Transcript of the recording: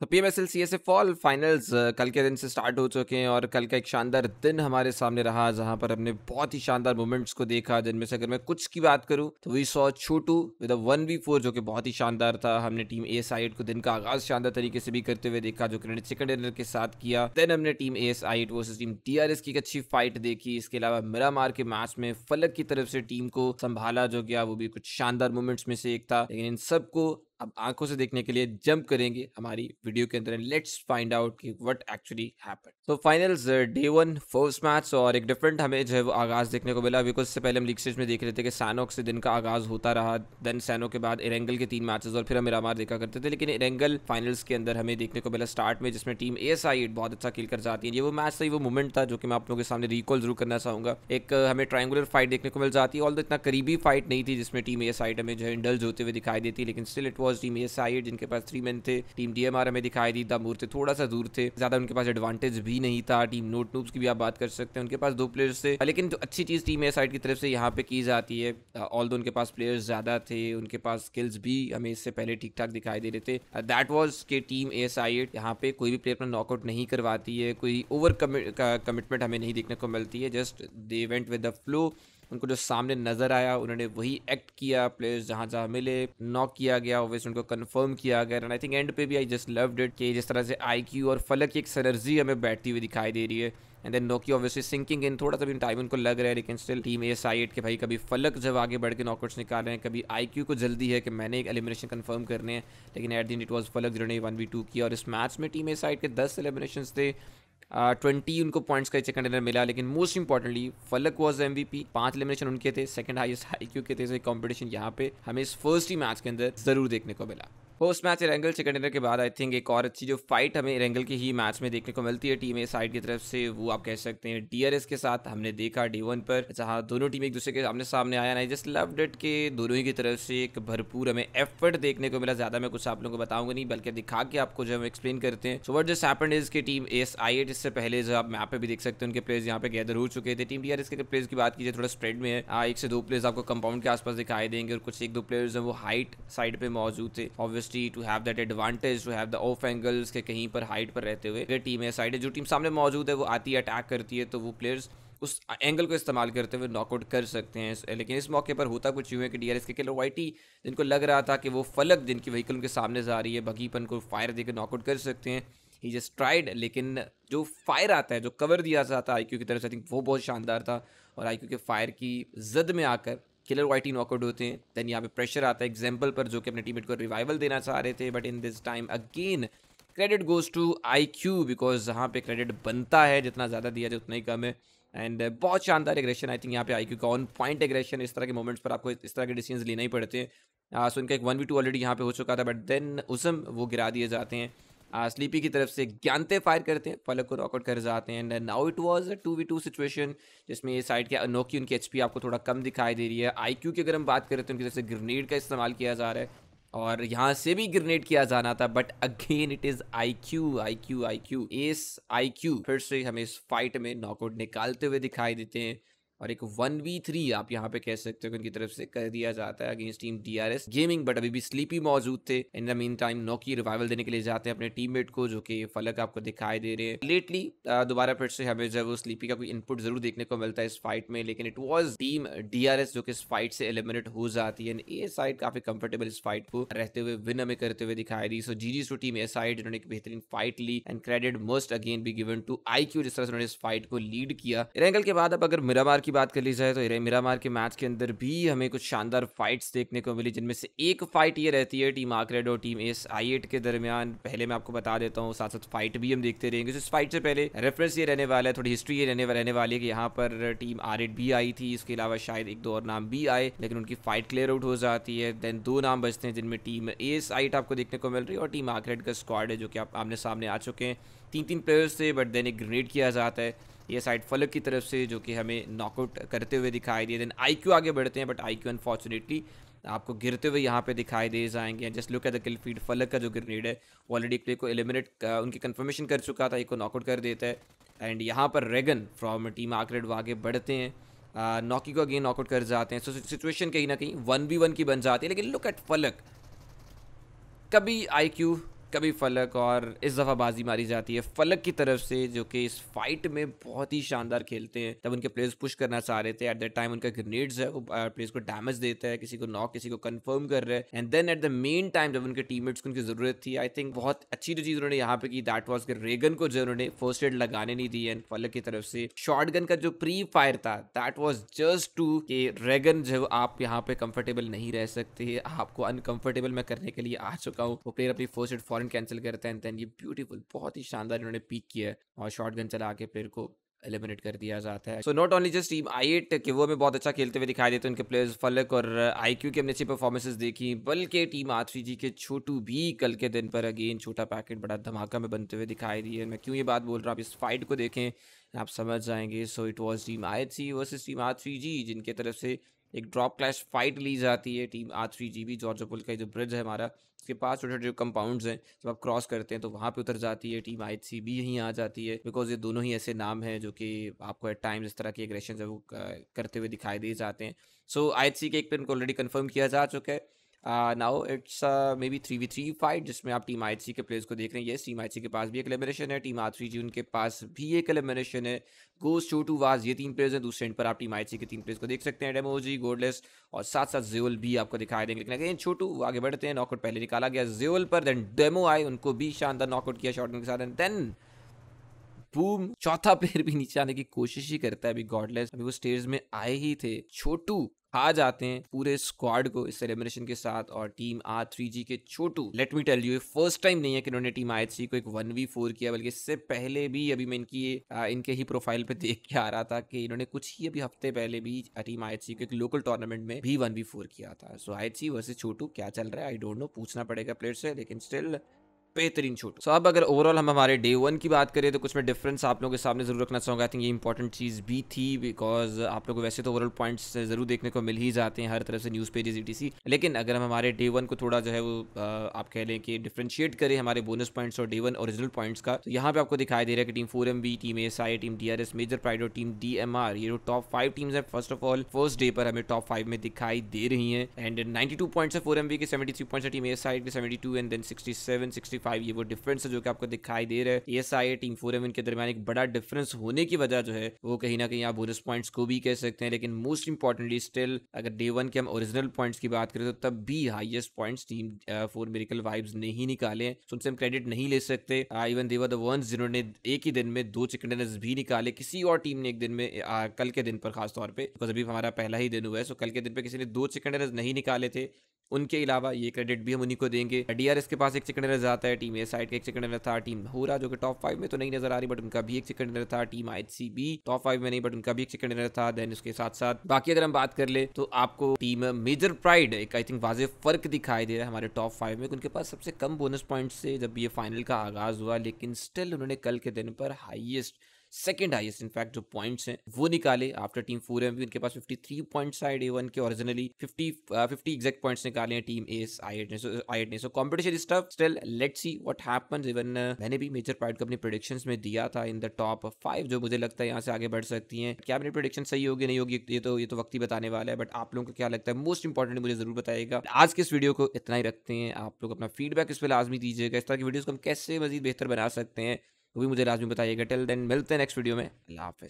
तो P M S L C S F all finals कल के दिन से स्टार्ट हो चुके हैं और कल का एक शानदार दिन हमारे सामने रहा जहां पर हमने बहुत ही शानदार मोमेंट्स को देखा जिनमें से अगर मैं कुछ की बात करूं तो we saw Chotu with one v four जो कि बहुत ही शानदार था हमने टीम ए साइड को दिन का आगाज शानदार तरीके से भी करते हुए देखा जो कि सेकंड रनर के साथ किया देन हमने टीम ए साइड वो टीम टी आर एस की एक अच्छी फाइट देखी इसके अलावा मिरा मार के मैच में फलक की तरफ से टीम को संभाला जो गया वो भी कुछ शानदार मोमेंट्स में से एक था लेकिन इन सबको अब आंखों से देखने के लिए जंप करेंगे हमारी वीडियो के अंदर लेट्स फाइंड आउट कि व्हाट एक्चुअली हैपन तो final day one first match और एक डिफरेंट हमें जो है वो आगाज देखने को मिला बिकॉज से पहले हम लीग स्टेज में देख रहे थे कि सैनोक से दिन का आगाज होता रहा देन सैनो के बाद इरेंगल के तीन मैचेस और फिर हम इरामार देखा करते थे लेकिन इरेंगल फाइनल्स के अंदर हमें देखने को मिला स्टार्ट में जिसमें टीम एस आई बहुत अच्छा खेल कर जाती है ये वो मैच था वो मूवमेंट था जो कि मैं आप लोगों के सामने रिकॉल जरूर करना चाहूंगा एक हमें ट्राइंगुलर फाइट देखने को मिल जाती है ऑल इतना करीबी फाइट नहीं थी जिसमें टीम एस आई हमें जो है इंडल्ज होते हुए दिखाई देती लेकिन still it was was team A side जिनके पास थ्री मैन थे टीम डी हमें दिखाई दी दमूर थे थोड़ा सा दूर थे ज्यादा उनके पास एडवांटेज भी नहीं था टीम नोट नूब्स की भी आप बात कर सकते हैं उनके पास दो प्लेयर्स थे लेकिन जो अच्छी चीज़ टीम ए साइड की तरफ से यहाँ पे की जाती है ऑल दो उनके पास प्लेयर्स ज़्यादा थे उनके पास स्किल्स भी हमें इससे पहले ठीक ठाक दिखाई दे रहे थे दैट वॉज के टीम ए साइड यहाँ पे कोई भी प्लेयर अपना नॉकआउट नहीं करवाती है कोई ओवर कमिटमेंट हमें नहीं देखने को मिलती है just they event with the flow उनको जो सामने नजर आया उन्होंने वही एक्ट किया प्लेयर्स जहाँ जहाँ मिले नॉक किया गया ऑब्वियसली उनको कंफर्म किया गया एंड आई थिंक एंड पे भी आई जस्ट लव्ड इट कि जिस तरह से आई और फलक की एक सरर्जी हमें बैठती हुई दिखाई दे रही है एंड देन नोकी ऑब्वियसली सिंकिंग इन थोड़ा सा भी टाइम उनको लग रहा है लेकिन स्टिल टीम ए साइड के भाई कभी फलक जब आगे बढ़ के नॉकआउट्स निकाल रहे हैं कभी आई क्यू को जल्दी है कि मैंने एक एलिमिनेशन कन्फर्म करने हैं लेकिन एट दिन इट वॉज फलक जिन्होंने वन वी टू किया और इस मैच में टीम ए साइड के दस एलिमिनेशन थे ट्वेंटी उनको पॉइंट्स का सेकंड रनर मिला लेकिन most importantly Falak was M V पांच एलिमिनेशन उनके थे सेकंड हाईएस्ट हाई क्यू के थे कॉम्पिटिशन यहाँ पे हमें इस फर्स्ट ही मैच के अंदर जरूर देखने को मिला पोस्ट मैच रेंगल चिकन डिनर के बाद आई थिंक एक और अच्छी जो फाइट हमें रेंगल के ही मैच में देखने को मिलती है टीम ए साइड की तरफ से वो आप कह सकते हैं डीआरएस के साथ हमने देखा डी वन पर जहां दोनों टीम एक दूसरे के सामने सामने आया ना जस्ट लव डेट के दोनों ही की तरफ से एक भरपूर हमें एफर्ट देखने को मिला ज्यादा मैं कुछ आप लोगों को बताऊंगा नहीं बल्कि दिखा के आपको जो हम एक्सप्लेन करते हैं so what just happen is की टीम एस आई एट इससे पहले जो आप मैप पे भी देख सकते हैं उनके प्लेयर्स यहाँ पे गैदर हो चुके थे टीम डीआरएस के प्लेयर्स की बात कीजिए थोड़ा स्प्रेड में है हाँ, एक से दो प्लेयर्स आपको कंपाउंड के आसपास दिखाई देंगे और कुछ एक दो प्लेयर्स है वो हाइट साइड पे मौजूद थे obvious velocity to have that advantage to have the off angles के कहीं पर हाइट पर रहते हुए अगर टीम है साइड है जो टीम सामने मौजूद है वो आती है अटैक करती है तो वो प्लेयर्स उस एंगल को इस्तेमाल करते हुए नॉकआउट कर सकते हैं लेकिन इस मौके पर होता कुछ यूँ है कि डी आर एस के किलर टी जिनको लग रहा था कि वो फलक जिनकी व्हीकल उनके सामने जा रही है भगीपन को फायर देकर नॉकआउट कर सकते हैं ही जस्ट ट्राइड लेकिन जो फायर आता है जो कवर दिया जाता है आई क्यू की तरफ से आई थिंक वो बहुत शानदार था और आई क्यू के फायर की जद में आकर किलर वाइटी नॉकआउट होते हैं देन यहाँ पे प्रेशर आता है एग्जाम्पल पर जो कि अपने टीम को रिवाइवल देना चाह रहे थे but in this time again credit goes to I Q because जहाँ पे क्रेडिट बनता है जितना ज़्यादा दिया जाए उतना ही कम है एंड बहुत शानदार एग्रेशन आई थिंक यहाँ पे आई क्यू का ऑन पॉइंट एग्रेशन इस तरह के मोमेंट्स पर आपको इस तरह के डिसीजन लेना ही पड़ते हैं सो हाँ, इनका एक वन वी टू ऑलरेडी यहाँ पे हो चुका था बट देन उसम वो गिरा दिए जाते हैं स्लीपी की तरफ से ज्ञानते फायर करते हैं फलक को नॉकआउट कर जाते हैं and now it was a two v two situation जिसमें ये साइड के अनोखी उनकी एचपी आपको थोड़ा कम दिखाई दे रही है आईक्यू की अगर हम बात करें तो उनकी तरफ से ग्रेनेड का इस्तेमाल किया जा रहा है और यहाँ से भी ग्रेनेड किया जाना था but again it is I Q I Q I Q S I Q फिर से हमें इस फाइट में नॉकआउट निकालते हुए दिखाई देते हैं और एक वन वी थ्री आप यहाँ पे कह सकते हो उनकी तरफ से कर दिया जाता है against team D R S gaming but अभी भी स्लीपी मौजूद थे इन द मीन टाइम नौकी रिवाइवल देने के लिए जाते हैं अपने मेट को जो कि फलक आपको दिखाई दे रहे हैं लेटली दोबारा फिर से हमें जब स्लीपी का कोई इनपुट जरूर देखने को मिलता है इस फाइट में लेकिन it was team D R S जो कि इस फाइट से एलिमिनेट हो जाती है ए साइड काफी कंफर्टेबल इस फाइट को रहते हुए विन हमें करते हुए दिखाई दी सो जी जी टीम ए साइड जिन्होंने एक बेहतरीन फाइट ली and credit must again be given to I Q जिस तरह से उन्होंने इस फाइट को लीड किया रेंगल के बाद अब अगर मिरामार की बात कर ली जाए तो मिरामार के मैच के अंदर भी हमें कुछ शानदार फाइट्स देखने को मिली जिनमें से एक फाइट ये रहती है टीम आकरेड और टीम एस आई एट के दरमियान पहले मैं आपको बता देता हूँ साथ साथ फाइट भी हम देखते रहेंगे इस फाइट से पहले रेफरेंस ये रहने वाला है थोड़ी हिस्ट्री ये रहने रहने वाली है कि यहाँ पर टीम आर भी आई थी इसके अलावा शायद एक दो और नाम भी आए लेकिन उनकी फाइट क्लियर आउट हो जाती है देन दो नाम बचते हैं जिनमें टीम एस आइट आपको देखने को मिल रही है और टीम आकरेड का स्क्वाड है जो कि आप आमने सामने आ चुके हैं तीन तीन प्लेयर्स थे बट देन एक ग्रेनेड किया जाता है ये साइड फलक की तरफ से जो कि हमें नॉकआउट करते हुए दिखाई दिए देन आई आगे बढ़ते हैं बट आई क्यू अनफॉर्चुनेटली आपको गिरते हुए यहाँ पे दिखाई दे जाएंगे just look at the kill feed Falak का जो ग्रेनेड है वो ऑलरेडी प्ले को एलिमिनेट uh, उनकी कंफर्मेशन कर चुका था एक को नॉकआउट कर देता है एंड यहाँ पर रेगन फ्रॉम टीम आकरेड वो आगे बढ़ते हैं नॉकी uh, को अगेन नॉकआउट कर जाते हैं सो सिचुएशन कहीं ना कहीं वन बी वन की बन जाती है लेकिन लुक एट फलक कभी आई क्यू कभी फलक और इस दफ़ा बाजी मारी जाती है फलक की तरफ से जो कि इस फाइट में बहुत ही शानदार खेलते हैं तब उनके प्लेयर्स पुश करना चाह रहे थे एट द टाइम उनका ग्रेनेड्स है वो प्लेयर्स uh, को डैमेज देता है किसी को नॉक किसी को कंफर्म कर रहा है and then at the mean time जब उनके टीम को उनकी जरूरत थी आई थिंक बहुत अच्छी जो चीज़ उन्होंने यहाँ पे की दैट वॉज रेगन को जो उन्होंने फर्स्ट एड लगाने नहीं दी एंड फलक की तरफ से शॉर्ट का जो प्री फायर था दैट वॉज जस्ट टू के रेगन जो आप यहाँ पे कंफर्टेबल नहीं रह सकते आपको अनकंफर्टेबल मैं करने के लिए आ चुका हूँ वो प्लेयर अपनी फर्स्ट एड फॉरन कैंसिल करते हैं देन ये ब्यूटीफुल बहुत ही शानदार इन्होंने पीक किया है और शॉर्ट गन चला के प्लेयर को एलिमिनेट कर दिया जाता है so not only just team I eight के वो हमें बहुत अच्छा खेलते हुए दिखाई देते हैं उनके प्लेयर्स फलक और आई क्यू की हमने अच्छी परफॉर्मेंसेज देखी बल्कि टीम आर जी के छोटू भी कल के दिन पर अगेन छोटा पैकेट बड़ा धमाका में बनते हुए दिखाई दिए मैं क्यों ये बात बोल रहा हूँ आप इस फाइट को देखें आप समझ जाएंगे so it was team I C versus team R G जिनके तरफ से एक ड्रॉप क्लैश फाइट ली जाती है team R three G B Georgopol का जो ब्रिज है हमारा उसके पास छोटे छोटे कंपाउंड्स हैं जब आप क्रॉस करते हैं तो वहाँ पे उतर जाती है टीम आई सी बी यहीं आ जाती है बिकॉज ये दोनों ही ऐसे नाम हैं जो कि आपको एट टाइम्स इस तरह के एग्रेशन है वो करते हुए दिखाई दिए जाते हैं सो आई सी के एक पे उनको ऑलरेडी कन्फर्म किया जा चुका है now it's maybe three v three fight जिसमें आप टीम आई के प्लेयर्स को देख रहे हैं ये टीम आई के पास भी एक एलिमिनेशन है टीम आर जी उनके पास भी एक एलिमिनेशन है गोस टू वाज ये तीन प्लेयर्स हैं दूसरे एंड पर आप टीम आई के तीन प्लेयर्स को देख सकते हैं डेमोजी गोडलेस और साथ साथ जेवल भी आपको दिखाई देंगे लेकिन अगेन छोटू आगे बढ़ते हैं नॉकआउट पहले निकाला गया जेवल पर देन डेमो आए उनको भी शानदार नॉकआउट किया शॉर्ट के साथ एंड देन बूम चौथा प्लेयर भी नीचे आने की कोशिश ही करता है अभी गॉडलेस अभी वो स्टेज में आए ही थे छोटू खा जाते हैं पूरे स्क्वाड को इस सेलिब्रेशन के साथ और टीम आर थ्री जी के Chotu let me tell you first time नहीं है कि इन्होंने टीम आई थ्री को एक वन वी फोर किया बल्कि इससे पहले भी अभी मैं इनकी आ, इनके ही प्रोफाइल पे देख के आ रहा था कि इन्होंने कुछ ही अभी हफ्ते पहले भी टीम आई थ्री को एक लोकल टूर्नामेंट में भी वन वी फोर किया था सो आई थ्री वर्सेज छोटू क्या चल रहा है आई डोंट नो पूछना पड़ेगा प्लेयर से लेकिन स्टिल बेहतरीन शूट सो अब अगर ओवरऑल हम हमारे डे वन की बात करें तो कुछ मैं डिफरेंस आप लोगों के सामने जरूर रखना चाहूँगा आई थिंक ये इंपॉर्टेंट चीज़ भी थी बिकॉज आप लोगों को वैसे तो ओवरऑल पॉइंट्स जरूर देखने को मिल ही जाते हैं हर तरफ से न्यूज़ पेजेज ई लेकिन अगर हम हमारे डे वन को थोड़ा जो है वो आप कह लें कि डिफ्रेंशिएट करें हमारे बोनस पॉइंट्स और डे वन ओरिजिनल पॉइंट्स का तो यहाँ पे आपको दिखाई दे रहा है कि team four M B team S I team D R S major pride और टीम डी एम आर ये जो टॉप फाइव टीम्स है first of all first day पर हमें टॉप फाइव में दिखाई दे रही है एंड नाइन्टी टू पॉइंट्स है फोर एम बी के seventy three points team S I के seventy two and then sixty seven sixty five ये वो डिफरेंस है जो कि आपको दिखाई दे रहा है E S I team four एवन के दरमियान एक बड़ा डिफरेंस होने की वजह जो है वो कहीं ना कहीं आप बोनस पॉइंट्स को भी कह सकते हैं लेकिन मोस्ट इंपॉर्टेंटली स्टिल अगर डे वन के हम ओरिजिनल पॉइंट्स की बात करें तो तब भी highest points team four Merical Vibes नहीं निकाले तो उनसे हम क्रेडिट नहीं ले सकते इवन देवर द वंस जिन्होंने एक ही दिन में दो चिकन डिनर्स भी निकाले किसी और टीम ने एक दिन में आ, कल के दिन पर खासतौर पर अभी हमारा पहला ही दिन हुआ है सो कल के दिन पर किसी ने दो चिकन डिनर्स नहीं निकाले थे उनके अलावा ये क्रेडिट भी हम उन्हीं को देंगे डीआरएस के पास एक सेकंड नजर आता है टीम ए साइड का एक सेकंड था टीम होरा जो कि टॉप फाइव में तो नहीं नजर आ रही बट उनका भी एक सेकंड था team I C B top five में नहीं बट उनका भी एक सेकंड रनर था देन उसके साथ साथ बाकी अगर हम बात कर ले तो आपको टीम मेजर प्राइड एक आई थिंक वाजे फर्क दिखाई दे रहा है हमारे टॉप फाइव में उनके पास सबसे कम बोनस पॉइंट से जब ये फाइनल का आगाज हुआ लेकिन स्टिल उन्होंने कल के दिन पर हाइएस्ट सेकेंड हाइस्ट इनफैक्ट जो पॉइंट्स हैं वो निकाले आफ्टर टीम फोर एम उनके पास थ्री पॉइंट्स आए डे वन के originally fifty fifty exact points निकाले हैं टीम एस आई एट ने सो आई एट ने so competition is tough still let see what happen even मैंने भी मेजर पार्ट को अपने प्रोडिक्शन में दिया था इन द टॉप फाइव जो मुझे लगता है यहाँ से आगे बढ़ सकती है क्या मेरी प्रोडिक्शन सही होगी नहीं होगी ये तो ये तो वक्त ही बताने वाला है बट आप लोगों को क्या लगता है मोस्ट इंपॉर्टेंट मुझे जरूर बताएगा आज के इस वीडियो को इतना ही रखते हैं आप लोग अपना फीडबैक इस पर लाजमी दीजिएगा इस तरह की वीडियो को हम कैसे मजीद बेहतर बना सकते हैं वो भी मुझे लाजमी बताइएगा टिल देन मिलते हैं नेक्स्ट वीडियो में अल्लाह हाफिज़